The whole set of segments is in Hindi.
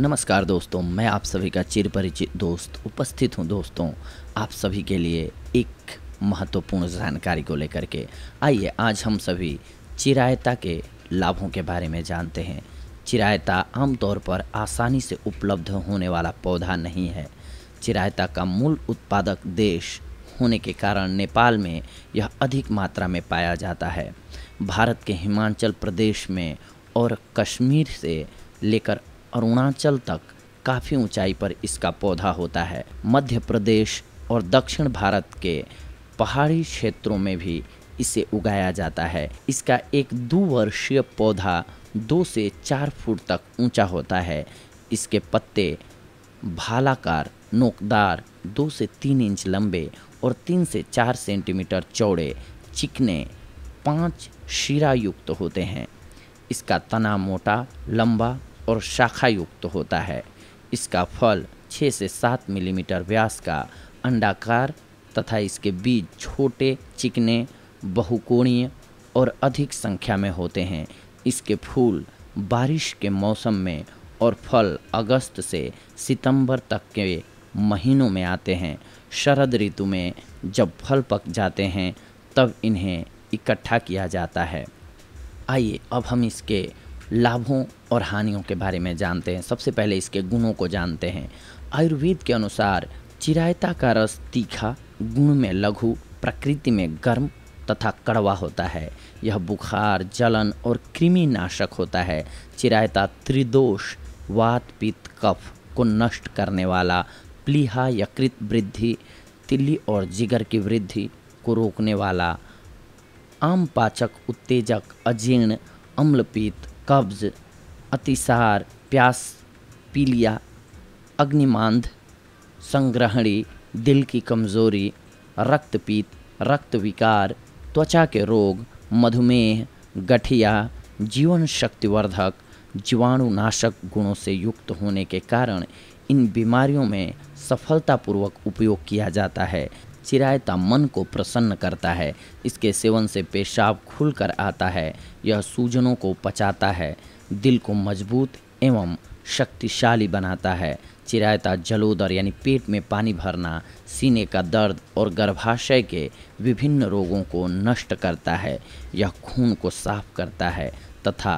नमस्कार दोस्तों मैं आप सभी का चिरपरिचित दोस्त उपस्थित हूं दोस्तों आप सभी के लिए एक महत्वपूर्ण जानकारी को लेकर के आइए आज हम सभी चिरायता के लाभों के बारे में जानते हैं चिरायता आमतौर पर आसानी से उपलब्ध होने वाला पौधा नहीं है चिरायता का मूल उत्पादक देश होने के कारण नेपाल में यह अधिक मात्रा में पाया जाता है भारत के हिमाचल प्रदेश में और कश्मीर से लेकर अरुणाचल तक काफ़ी ऊंचाई पर इसका पौधा होता है मध्य प्रदेश और दक्षिण भारत के पहाड़ी क्षेत्रों में भी इसे उगाया जाता है इसका एक दुवर्षीय पौधा दो से चार फुट तक ऊंचा होता है इसके पत्ते भालाकार नोकदार दो से तीन इंच लंबे और तीन से चार सेंटीमीटर चौड़े चिकने पांच शीरा युक्त होते हैं इसका तना मोटा लंबा और शाखा तो होता है इसका फल 6 से 7 मिलीमीटर व्यास का अंडाकार तथा इसके बीज छोटे चिकने बहुकोणीय और अधिक संख्या में होते हैं इसके फूल बारिश के मौसम में और फल अगस्त से सितंबर तक के महीनों में आते हैं शरद ऋतु में जब फल पक जाते हैं तब इन्हें इकट्ठा किया जाता है आइए अब हम इसके लाभों और हानियों के बारे में जानते हैं सबसे पहले इसके गुणों को जानते हैं आयुर्वेद के अनुसार चिरायता का रस तीखा गुण में लघु प्रकृति में गर्म तथा कड़वा होता है यह बुखार जलन और कृमि नाशक होता है चिरायता त्रिदोष वात पित्त कफ को नष्ट करने वाला प्लीहा यकृत वृद्धि तिल्ली और जिगर की वृद्धि को रोकने वाला आम पाचक उत्तेजक अजीर्ण अम्लपीत कब्ज़ अतिसार प्यास पीलिया अग्निमांध संग्रहणी दिल की कमज़ोरी रक्तपीत रक्त विकार त्वचा के रोग मधुमेह गठिया जीवन शक्तिवर्धक जीवाणुनाशक गुणों से युक्त होने के कारण इन बीमारियों में सफलतापूर्वक उपयोग किया जाता है चिरायता मन को प्रसन्न करता है इसके सेवन से पेशाब खुल कर आता है यह सूजनों को पचाता है दिल को मजबूत एवं शक्तिशाली बनाता है चिरायता जलोदर यानी पेट में पानी भरना सीने का दर्द और गर्भाशय के विभिन्न रोगों को नष्ट करता है यह खून को साफ करता है तथा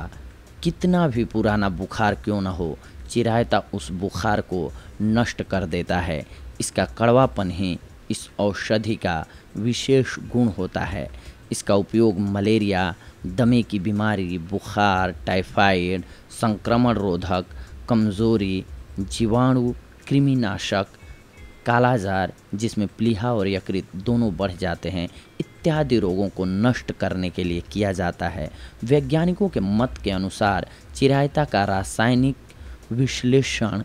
कितना भी पुराना बुखार क्यों न हो चिरायता उस बुखार को नष्ट कर देता है इसका कड़वापन ही इस औषधि का विशेष गुण होता है इसका उपयोग मलेरिया दमे की बीमारी बुखार टाइफाइड संक्रमण रोधक कमज़ोरी जीवाणु कृमिनाशक कालाजार जिसमें प्लीहा और यकृत दोनों बढ़ जाते हैं इत्यादि रोगों को नष्ट करने के लिए किया जाता है वैज्ञानिकों के मत के अनुसार चिरायता का रासायनिक विश्लेषण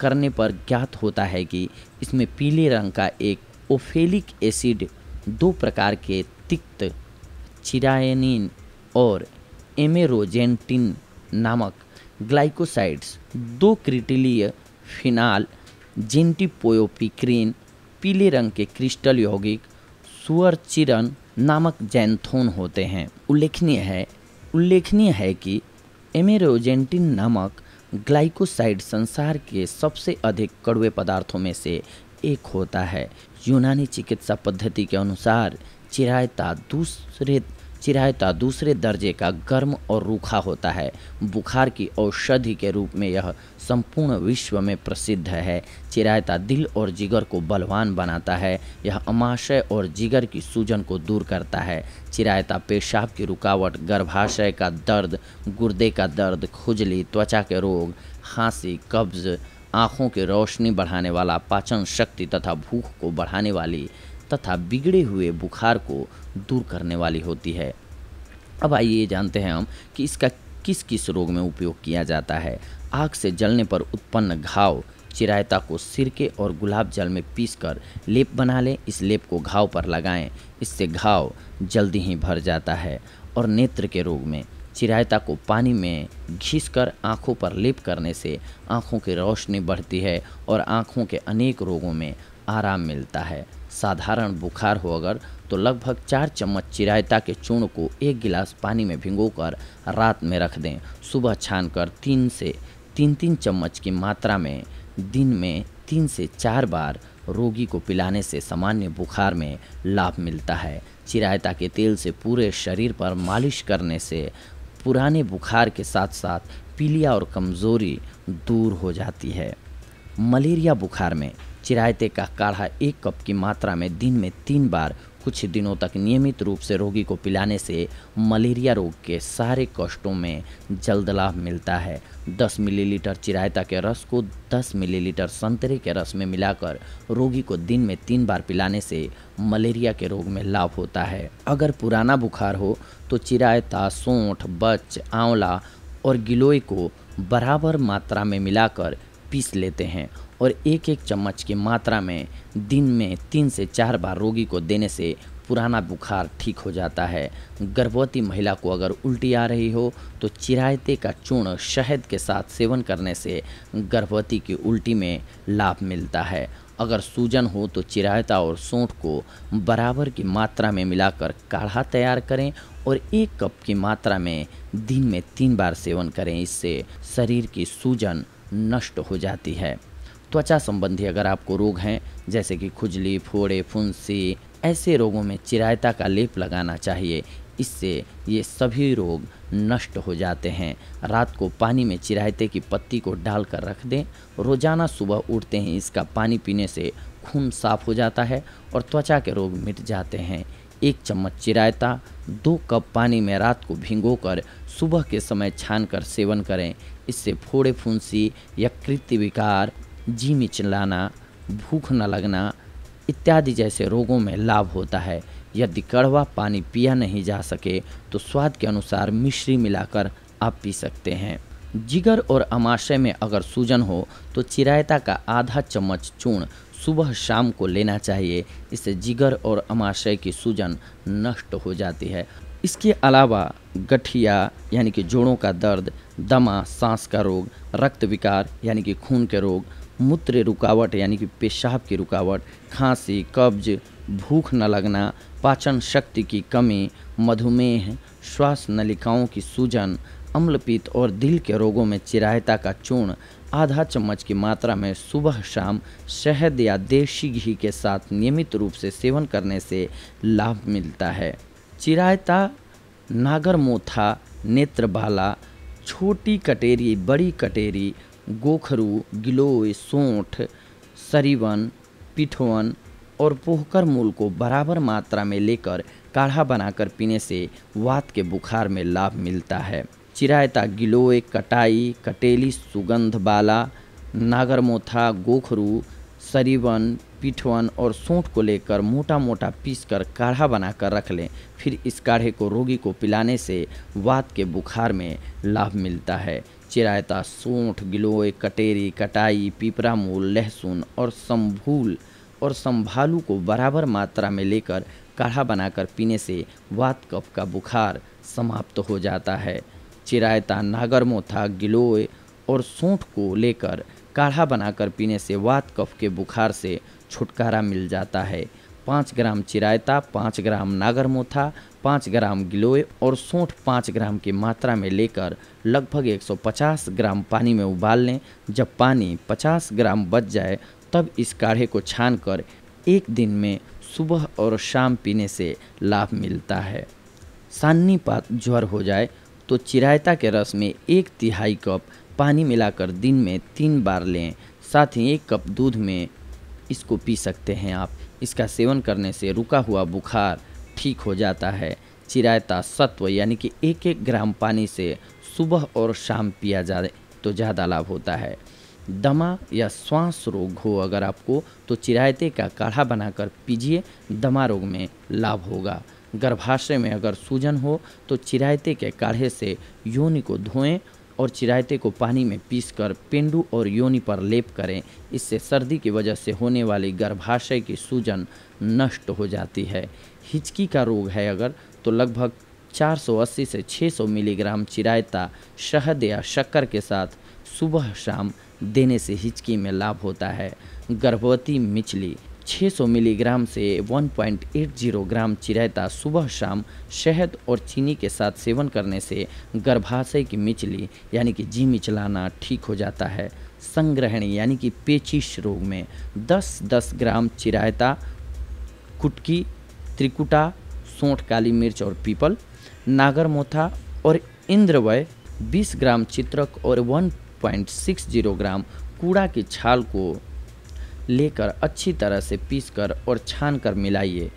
करने पर ज्ञात होता है कि इसमें पीले रंग का एक ओफेलिक एसिड दो प्रकार के तिक्त चिरायनिन और एमेरोजेंटिन नामक ग्लाइकोसाइड्स दो क्रिटिलीय फिनाल जेंटिपोयोपिक्रीन पीले रंग के क्रिस्टल यौगिक सुअरचिरन नामक जैंथोन होते हैं उल्लेखनीय है उल्लेखनीय है कि एमेरोजेंटिन नामक ग्लाइकोसाइड संसार के सबसे अधिक कड़वे पदार्थों में से एक होता है यूनानी चिकित्सा पद्धति के अनुसार चिरायता दूसरे चिरायता दूसरे दर्जे का गर्म और रूखा होता है बुखार की औषधि के रूप में यह संपूर्ण विश्व में प्रसिद्ध है चिरायता दिल और जिगर को बलवान बनाता है यह अमाशय और जिगर की सूजन को दूर करता है चिरायता पेशाब की रुकावट गर्भाशय का दर्द गुर्दे का दर्द खुजली त्वचा के रोग खांसी कब्ज़ आँखों की रोशनी बढ़ाने वाला पाचन शक्ति तथा भूख को बढ़ाने वाली तथा बिगड़े हुए बुखार को दूर करने वाली होती है अब आइए जानते हैं हम कि इसका किस किस रोग में उपयोग किया जाता है आग से जलने पर उत्पन्न घाव चिरायता को सिरके और गुलाब जल में पीसकर लेप बना लें इस लेप को घाव पर लगाएं इससे घाव जल्दी ही भर जाता है और नेत्र के रोग में चिरायता को पानी में कर आंखों पर लेप करने से आंखों की रोशनी बढ़ती है और आंखों के अनेक रोगों में आराम मिलता है साधारण बुखार हो अगर तो लगभग चार चम्मच चिरायता के चूर्ण को एक गिलास पानी में कर रात में रख दें सुबह छान कर तीन से तीन तीन चम्मच की मात्रा में दिन में तीन से चार बार रोगी को पिलाने से सामान्य बुखार में लाभ मिलता है चिरायता के तेल से पूरे शरीर पर मालिश करने से पुराने बुखार के साथ साथ पीलिया और कमज़ोरी दूर हो जाती है मलेरिया बुखार में चिरायते का काढ़ा एक कप की मात्रा में दिन में तीन बार कुछ दिनों तक नियमित रूप से रोगी को पिलाने से मलेरिया रोग के सारे कष्टों में जल्द लाभ मिलता है 10 मिलीलीटर चिरायता के रस को 10 मिलीलीटर संतरे के रस में मिलाकर रोगी को दिन में तीन बार पिलाने से मलेरिया के रोग में लाभ होता है अगर पुराना बुखार हो तो चिरायता सोंठ बच आंवला और गिलोय को बराबर मात्रा में मिलाकर पीस लेते हैं और एक एक चम्मच की मात्रा में दिन में तीन से चार बार रोगी को देने से पुराना बुखार ठीक हो जाता है गर्भवती महिला को अगर उल्टी आ रही हो तो चिरायते का चूर्ण शहद के साथ सेवन करने से गर्भवती की उल्टी में लाभ मिलता है अगर सूजन हो तो चिरायता और सोंठ को बराबर की मात्रा में मिलाकर काढ़ा तैयार करें और एक कप की मात्रा में दिन में तीन बार सेवन करें इससे शरीर की सूजन नष्ट हो जाती है त्वचा संबंधी अगर आपको रोग हैं जैसे कि खुजली फोड़े फुंसी ऐसे रोगों में चिरायता का लेप लगाना चाहिए इससे ये सभी रोग नष्ट हो जाते हैं रात को पानी में चिरायते की पत्ती को डालकर रख दें रोज़ाना सुबह उठते ही इसका पानी पीने से खून साफ हो जाता है और त्वचा के रोग मिट जाते हैं एक चम्मच चिरायता दो कप पानी में रात को भिगोकर सुबह के समय छान कर सेवन करें इससे फोड़े फुंसी या कृत्य विकार जी में चिल्लाना भूख न लगना इत्यादि जैसे रोगों में लाभ होता है यदि कड़वा पानी पिया नहीं जा सके तो स्वाद के अनुसार मिश्री मिलाकर आप पी सकते हैं जिगर और अमाशय में अगर सूजन हो तो चिरायता का आधा चम्मच चूर्ण सुबह शाम को लेना चाहिए इससे जिगर और अमाशय की सूजन नष्ट हो जाती है इसके अलावा गठिया यानी कि जोड़ों का दर्द दमा सांस का रोग रक्त विकार यानी कि खून के रोग मूत्र रुकावट यानी कि पेशाब की रुकावट खांसी कब्ज भूख न लगना पाचन शक्ति की कमी मधुमेह श्वास नलिकाओं की सूजन अम्लपित और दिल के रोगों में चिरायता का चूर्ण आधा चम्मच की मात्रा में सुबह शाम शहद या देशी घी के साथ नियमित रूप से सेवन करने से लाभ मिलता है चिरायता नागरमोथा नेत्रबाला छोटी कटेरी बड़ी कटेरी गोखरू गिलोय सोंठ सरीवन पिठवन और पोहकर मूल को बराबर मात्रा में लेकर काढ़ा बनाकर पीने से वात के बुखार में लाभ मिलता है चिरायता गिलोय कटाई कटेली सुगंध बाला नागरमोथा गोखरू सरीवन पीठवन और सोंठ को लेकर मोटा मोटा पीस कर काढ़ा बनाकर रख लें फिर इस काढ़े को रोगी को पिलाने से वात के बुखार में लाभ मिलता है चिरायता सोंठ गिलोय कटेरी कटाई पीपरा मूल लहसुन और संभूल और संभालू को बराबर मात्रा में लेकर काढ़ा बनाकर पीने से वात कफ का बुखार समाप्त हो जाता है चिरायता नागरमोथा गिलोय और सोंठ को लेकर काढ़ा बनाकर पीने से वात कफ के बुखार से छुटकारा मिल जाता है पाँच ग्राम चिरायता पाँच ग्राम नागरमोथा पाँच ग्राम गिलोय और सौठ पाँच ग्राम की मात्रा में लेकर लगभग 150 ग्राम पानी में उबाल लें जब पानी 50 ग्राम बच जाए तब इस काढ़े को छान कर एक दिन में सुबह और शाम पीने से लाभ मिलता है पात ज्वर हो जाए तो चिरायता के रस में एक तिहाई कप पानी मिलाकर दिन में तीन बार लें साथ ही एक कप दूध में इसको पी सकते हैं आप इसका सेवन करने से रुका हुआ बुखार ठीक हो जाता है चिरायता सत्व यानी कि एक एक ग्राम पानी से सुबह और शाम पिया जाए तो ज़्यादा लाभ होता है दमा या श्वास रोग हो अगर आपको तो चिरायते का काढ़ा बनाकर पीजिए दमा रोग में लाभ होगा गर्भाशय में अगर सूजन हो तो चिरायते के काढ़े से योनि को धोएं और चिरायते को पानी में पीसकर पेंडु और योनि पर लेप करें इससे सर्दी की वजह से होने वाली गर्भाशय की सूजन नष्ट हो जाती है हिचकी का रोग है अगर तो लगभग 480 से 600 मिलीग्राम चिरायता शहद या शक्कर के साथ सुबह शाम देने से हिचकी में लाभ होता है गर्भवती मिचली 600 मिलीग्राम से 1.80 ग्राम चिरायता सुबह शाम शहद और चीनी के साथ सेवन करने से गर्भाशय की मिचली यानी कि जी मिचलाना ठीक हो जाता है संग्रहणी यानी कि पेचिश रोग में 10-10 ग्राम चिरायता कुटकी त्रिकुटा सोंठ काली मिर्च और पीपल नागरमोथा और इंद्रवय 20 ग्राम चित्रक और 1.60 ग्राम कूड़ा की छाल को लेकर अच्छी तरह से पीसकर और छानकर मिलाइए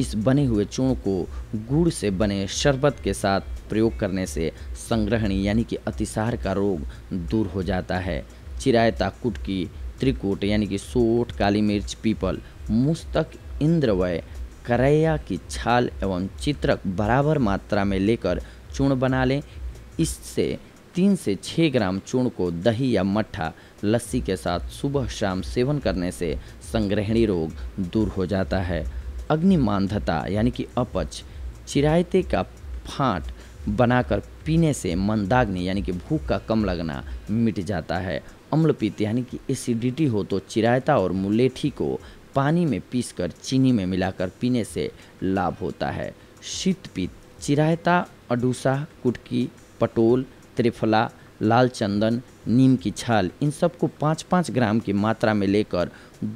इस बने हुए चूर्ण को गुड़ से बने शरबत के साथ प्रयोग करने से संग्रहणी यानी कि अतिसार का रोग दूर हो जाता है चिरायता कुटकी त्रिकूट यानी कि सोट काली मिर्च पीपल मुस्तक इंद्रवय करैया की छाल एवं चित्रक बराबर मात्रा में लेकर चूर्ण बना लें इससे तीन से छः ग्राम चूर्ण को दही या मट्ठा लस्सी के साथ सुबह शाम सेवन करने से संग्रहणी रोग दूर हो जाता है अग्निमानधता यानी कि अपच चिरायते का फाट बनाकर पीने से मंदाग्नि यानी कि भूख का कम लगना मिट जाता है अम्लपित्त यानी कि एसिडिटी हो तो चिरायता और मुलेठी को पानी में पीसकर चीनी में मिलाकर पीने से लाभ होता है शीतपित्त चिरायता अडूसा कुटकी पटोल त्रिफला लाल चंदन नीम की छाल इन सबको पाँच पाँच ग्राम की मात्रा में लेकर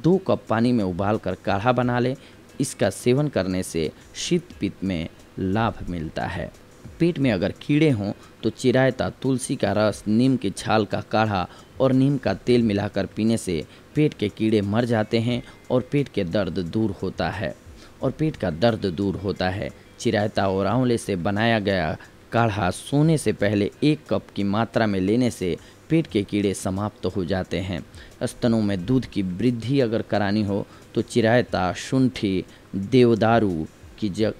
दो कप पानी में उबालकर काढ़ा बना लें इसका सेवन करने से शीत पित्त में लाभ मिलता है पेट में अगर कीड़े हों तो चिरायता तुलसी का रस नीम की छाल का काढ़ा और नीम का तेल मिलाकर पीने से पेट के कीड़े मर जाते हैं और पेट के दर्द दूर होता है और पेट का दर्द दूर होता है चिरायता और आंवले से बनाया गया काढ़ा सोने से पहले एक कप की मात्रा में लेने से पेट के कीड़े समाप्त तो हो जाते हैं स्तनों में दूध की वृद्धि अगर करानी हो तो चिरायता शुंठी देवदारू की जग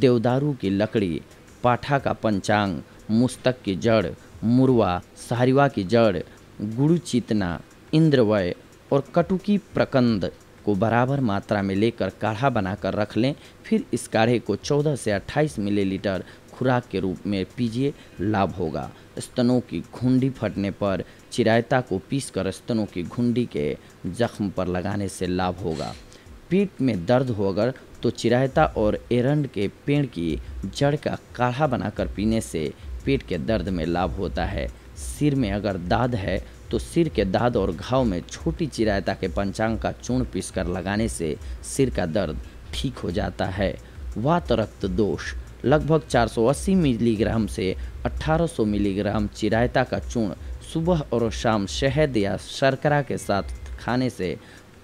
देवदारू की लकड़ी पाठा का पंचांग मुस्तक की जड़ मुरवा सहरिवा की जड़ गुड़ू चितना इंद्रवय और कटुकी प्रकंद को बराबर मात्रा में लेकर काढ़ा बनाकर रख लें फिर इस काढ़े को 14 से 28 मिलीलीटर खुराक के रूप में पीजिए लाभ होगा स्तनों की घुंडी फटने पर चिरायता को पीसकर स्तनों की घुंडी के जख्म पर लगाने से लाभ होगा पीठ में दर्द हो अगर तो चिरायता और एरंड के पेड़ की जड़ का काढ़ा बनाकर पीने से पेट के दर्द में लाभ होता है सिर में अगर दाद है तो सिर के दाद और घाव में छोटी चिरायता के पंचांग का चूर्ण पीसकर लगाने से सिर का दर्द ठीक हो जाता है वात रक्त दोष लगभग 480 मिलीग्राम से 1800 मिलीग्राम चिरायता का चूर्ण सुबह और शाम शहद या शर्करा के साथ खाने से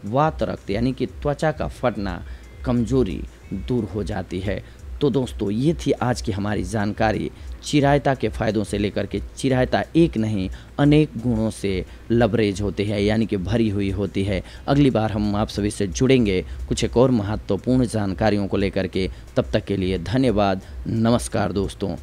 वात रक्त यानी कि त्वचा का फटना कमजोरी दूर हो जाती है तो दोस्तों ये थी आज की हमारी जानकारी चिरायता के फ़ायदों से लेकर के चिरायता एक नहीं अनेक गुणों से लबरेज होती है यानी कि भरी हुई होती है अगली बार हम आप सभी से जुड़ेंगे कुछ एक और महत्वपूर्ण जानकारियों को लेकर के तब तक के लिए धन्यवाद नमस्कार दोस्तों